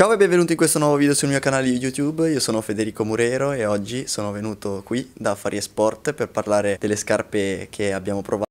Ciao e benvenuti in questo nuovo video sul mio canale YouTube, io sono Federico Murero e oggi sono venuto qui da Fari e Sport per parlare delle scarpe che abbiamo provato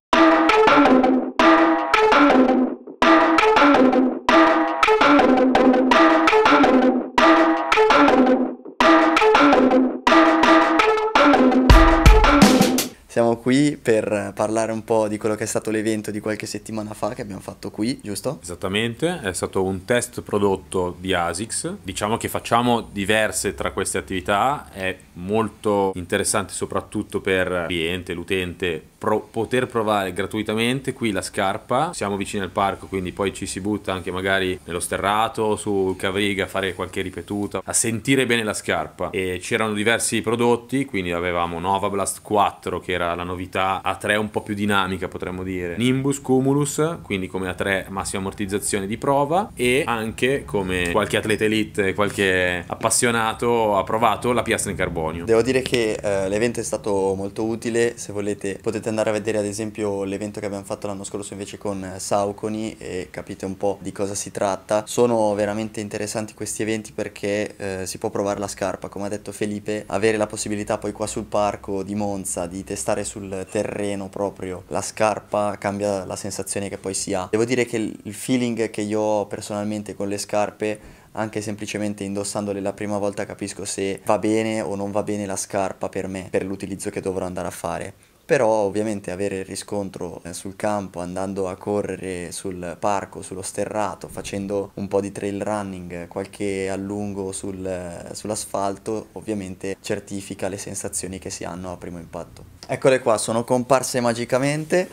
Siamo qui per parlare un po' di quello che è stato l'evento di qualche settimana fa che abbiamo fatto qui, giusto? Esattamente, è stato un test prodotto di ASICS. Diciamo che facciamo diverse tra queste attività, è molto interessante soprattutto per il cliente, l'utente, pro- poter provare gratuitamente qui la scarpa. Siamo vicini al parco, quindi poi ci si butta anche magari nello sterrato, sul cavriga, a fare qualche ripetuta, a sentire bene la scarpa. E c'erano diversi prodotti, quindi avevamo Nova Blast 4 che era la, novità A3 un po' più dinamica potremmo dire Nimbus Cumulus quindi come A3 massima ammortizzazione di prova e anche come qualche atleta elite qualche appassionato ha provato la piastra in carbonio devo dire che eh, l'evento è stato molto utile se volete potete andare a vedere ad esempio l'evento che abbiamo fatto l'anno scorso invece con eh, Sauconi e capite un po' di cosa si tratta sono veramente interessanti questi eventi perché eh, si può provare la scarpa come ha detto Felipe avere la possibilità poi qua sul parco di Monza di testare calare sul terreno proprio la scarpa cambia la sensazione che poi si ha. Devo dire che il feeling che io ho personalmente con le scarpe anche semplicemente indossandole la prima volta capisco se va bene o non va bene la scarpa per me, per l'utilizzo che dovrò andare a fare però ovviamente avere il riscontro eh, sul campo, andando a correre sul parco, sullo sterrato, facendo un po' di trail running, qualche allungo sul, eh, sull'asfalto, ovviamente certifica le sensazioni che si hanno a primo impatto. Eccole qua, sono comparse magicamente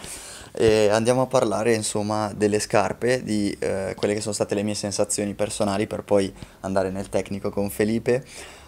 e andiamo a parlare insomma delle scarpe, di eh, quelle che sono state le mie sensazioni personali per poi andare nel tecnico con Felipe.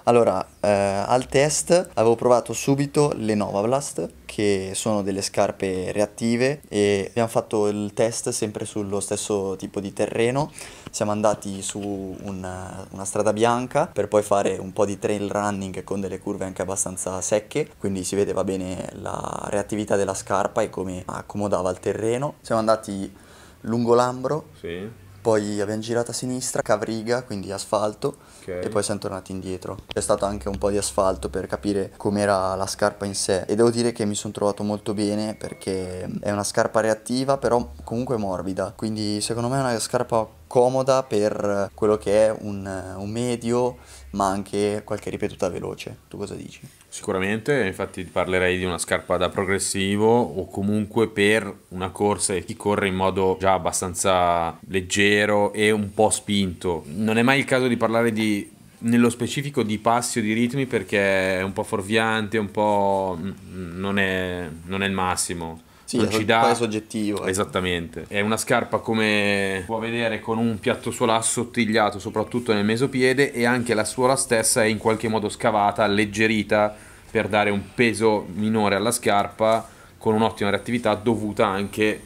Allora, eh, al test avevo provato subito le Novablast, che sono delle scarpe reattive e abbiamo fatto il test sempre sullo stesso tipo di terreno. Siamo andati su una, una strada bianca per poi fare un po' di trail running con delle curve anche abbastanza secche, quindi si vedeva bene la reattività della scarpa e come accomodava il terreno. Siamo andati lungo l'ambro. Sì poi abbiamo girato a sinistra, cavriga, quindi asfalto, okay. e poi siamo tornati indietro. C'è stato anche un po' di asfalto per capire com'era la scarpa in sé e devo dire che mi sono trovato molto bene perché è una scarpa reattiva però comunque morbida, quindi secondo me è una scarpa comoda per quello che è un, un medio ma anche qualche ripetuta veloce. Tu cosa dici? Sicuramente, infatti parlerei di una scarpa da progressivo o comunque per una corsa e chi corre in modo già abbastanza leggero e un po' spinto. Non è mai il caso di parlare di nello specifico di passi o di ritmi perché è un po' forviante, un po' mm, mm, non è, non è il massimo sì, non ci dà... è soggettivo. Eh. Esattamente. È una scarpa come può vedere con un piatto suola assottigliato soprattutto nel mesopiede e anche la suola stessa è in qualche modo scavata, alleggerita per dare un peso minore alla scarpa con un'ottima reattività dovuta anche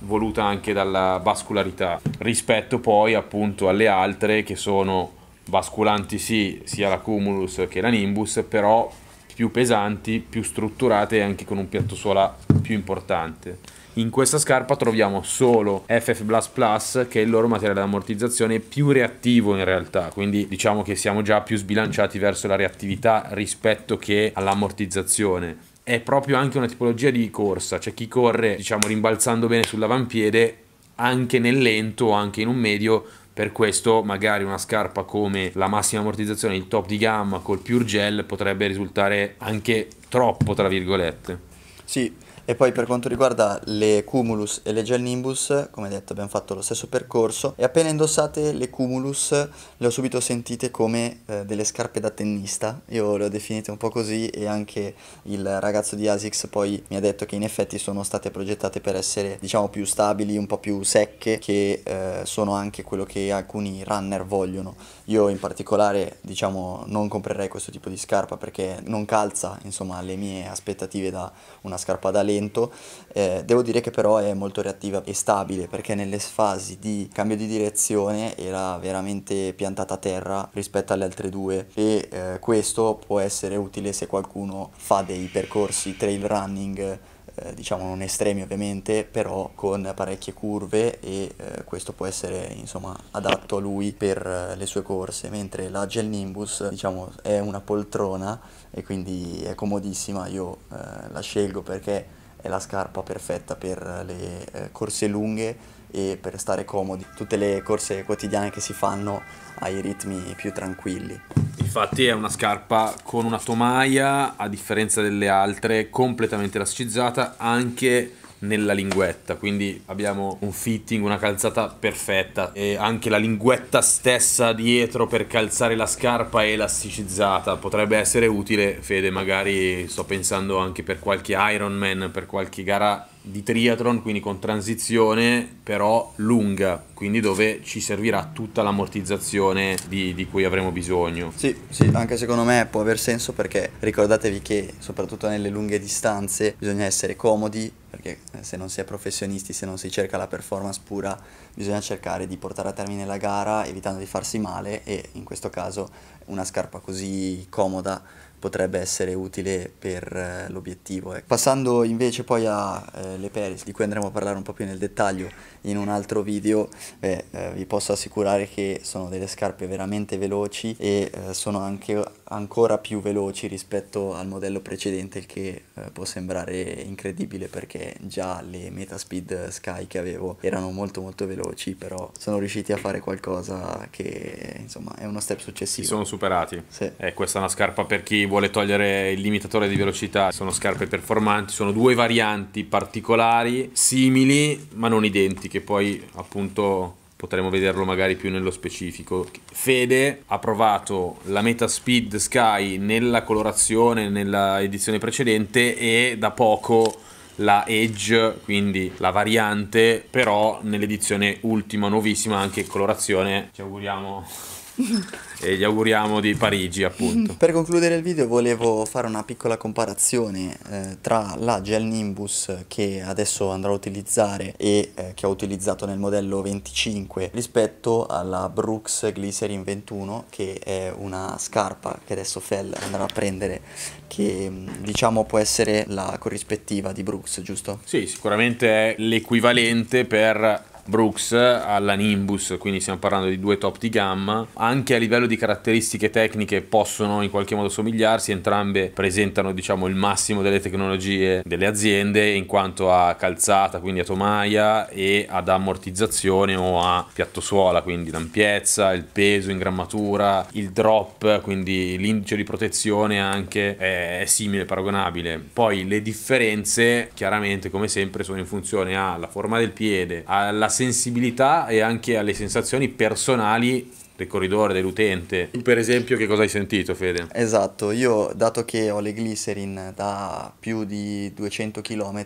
voluta anche dalla vascularità rispetto poi appunto alle altre che sono basculanti sì sia la Cumulus che la Nimbus però più pesanti, più strutturate e anche con un piatto suola più importante. In questa scarpa troviamo solo FF Blast Plus che è il loro materiale di ammortizzazione più reattivo in realtà, quindi diciamo che siamo già più sbilanciati verso la reattività rispetto che all'ammortizzazione. È proprio anche una tipologia di corsa, cioè chi corre diciamo rimbalzando bene sull'avampiede anche nel lento o anche in un medio per questo magari una scarpa come la massima ammortizzazione, il top di gamma col Pure Gel potrebbe risultare anche troppo, tra virgolette. Sì, e poi per quanto riguarda le Cumulus e le Gel Nimbus, come detto abbiamo fatto lo stesso percorso e appena indossate le Cumulus le ho subito sentite come eh, delle scarpe da tennista, io le ho definite un po' così e anche il ragazzo di ASICS poi mi ha detto che in effetti sono state progettate per essere diciamo più stabili, un po' più secche che eh, sono anche quello che alcuni runner vogliono. Io in particolare diciamo non comprerei questo tipo di scarpa perché non calza insomma le mie aspettative da una scarpa da legno lento, eh, devo dire che però è molto reattiva e stabile perché nelle fasi di cambio di direzione era veramente piantata a terra rispetto alle altre due e eh, questo può essere utile se qualcuno fa dei percorsi trail running eh, diciamo non estremi ovviamente, però con parecchie curve e eh, questo può essere insomma adatto a lui per eh, le sue corse, mentre la Gel Nimbus diciamo è una poltrona e quindi è comodissima, io eh, la scelgo perché è la scarpa perfetta per le eh, corse lunghe e per stare comodi, tutte le corse quotidiane che si fanno ai ritmi più tranquilli. Infatti è una scarpa con una tomaia, a differenza delle altre, completamente elasticizzata, anche nella linguetta, quindi abbiamo un fitting, una calzata perfetta e anche la linguetta stessa dietro per calzare la scarpa è elasticizzata, potrebbe essere utile, Fede, magari sto pensando anche per qualche Ironman, per qualche gara di triathlon, quindi con transizione però lunga, quindi dove ci servirà tutta l'ammortizzazione di, di, cui avremo bisogno. Sì, sì, anche secondo me può aver senso perché ricordatevi che soprattutto nelle lunghe distanze bisogna essere comodi, perché eh, se non si è professionisti, se non si cerca la performance pura, bisogna cercare di portare a termine la gara evitando di farsi male e in questo caso una scarpa così comoda potrebbe essere utile per eh, l'obiettivo. Ecco. Passando invece poi alle eh, Peris, di cui andremo a parlare un po' più nel dettaglio in un altro video, beh, eh, vi posso assicurare che sono delle scarpe veramente veloci e eh, sono anche ancora più veloci rispetto al modello precedente, il che eh, può sembrare incredibile perché già le Metaspeed Sky che avevo erano molto molto veloci, però sono riusciti a fare qualcosa che insomma è uno step successivo. Si sono superati. Sì. Eh, questa è una scarpa per chi vuole vuole togliere il limitatore di velocità, sono scarpe performanti, sono due varianti particolari, simili ma non identiche, poi appunto potremo vederlo magari più nello specifico. Fede ha provato la Meta Speed Sky nella colorazione nella edizione precedente e da poco la Edge, quindi la variante, però nell'edizione ultima, nuovissima, anche colorazione. Ci auguriamo e gli auguriamo di Parigi appunto. Per concludere il video volevo fare una piccola comparazione eh, tra la gel Nimbus che adesso andrò a utilizzare e eh, che ho utilizzato nel modello 25 rispetto alla Brooks Glycerin 21 che è una scarpa che adesso Fell andrà a prendere che mm, diciamo può essere la corrispettiva di Brooks giusto? Sì sicuramente è l'equivalente per Brooks alla Nimbus, quindi stiamo parlando di due top di gamma. Anche a livello di caratteristiche tecniche possono in qualche modo somigliarsi, entrambe presentano diciamo il massimo delle tecnologie delle aziende in quanto a calzata, quindi a tomaia e ad ammortizzazione o a piattosuola, quindi l'ampiezza, il peso in grammatura, il drop, quindi l'indice di protezione anche è, è simile, paragonabile. Poi le differenze chiaramente come sempre sono in funzione alla forma del piede, alla sensibilità e anche alle sensazioni personali del corridore, dell'utente. Tu per esempio che cosa hai sentito Fede? Esatto, io dato che ho le glycerin da più di 200 km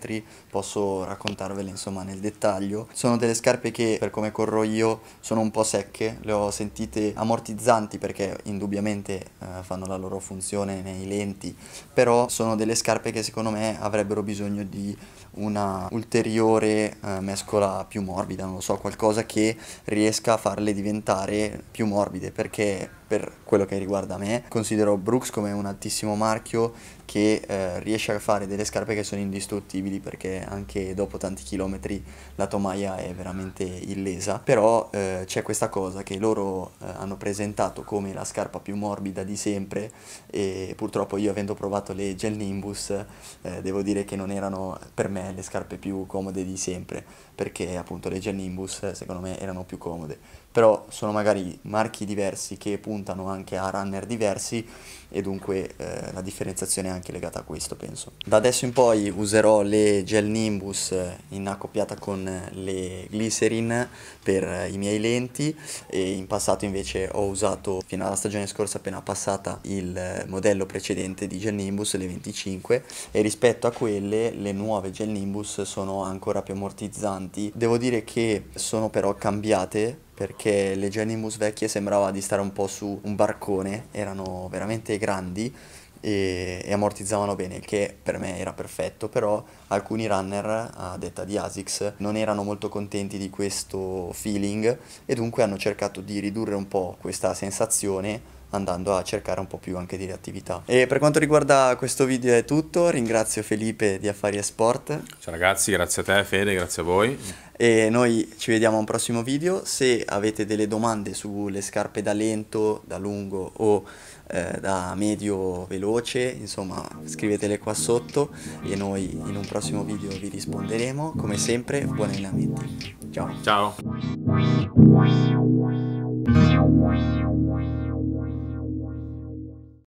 posso raccontarvele insomma nel dettaglio. Sono delle scarpe che per come corro io sono un po' secche, le ho sentite ammortizzanti perché indubbiamente eh, fanno la loro funzione nei lenti, però sono delle scarpe che secondo me avrebbero bisogno di una ulteriore eh, mescola più morbida, non lo so, qualcosa che riesca a farle diventare più più morbide perché per quello che riguarda me, considero Brooks come un altissimo marchio che eh, riesce a fare delle scarpe che sono indistruttibili perché anche dopo tanti chilometri la tomaia è veramente illesa, però eh, c'è questa cosa che loro eh, hanno presentato come la scarpa più morbida di sempre e purtroppo io avendo provato le Gel Nimbus eh, devo dire che non erano per me le scarpe più comode di sempre perché appunto le Gel Nimbus eh, secondo me erano più comode, però sono magari marchi diversi che puntano puntano anche a runner diversi e dunque eh, la differenziazione è anche legata a questo penso. Da adesso in poi userò le gel Nimbus eh, in accoppiata con eh, le glycerin per eh, i miei lenti e in passato invece ho usato fino alla stagione scorsa appena passata il modello precedente di gel Nimbus, le 25 e rispetto a quelle le nuove gel Nimbus sono ancora più ammortizzanti. Devo dire che sono però cambiate perché le Genimus vecchie sembrava di stare un po' su un barcone, erano veramente grandi e, e ammortizzavano bene, il che per me era perfetto, però alcuni runner, a detta di ASICS, non erano molto contenti di questo feeling e dunque hanno cercato di ridurre un po' questa sensazione andando a cercare un po' più anche di attività. E per quanto riguarda questo video è tutto, ringrazio Felipe di Affari e Sport. Ciao ragazzi, grazie a te Fede, grazie a voi. E noi ci vediamo a un prossimo video, se avete delle domande sulle scarpe da lento, da lungo o eh, da medio veloce, insomma scrivetele qua sotto e noi in un prossimo video vi risponderemo. Come sempre, buoni allenamenti. Ciao. Ciao.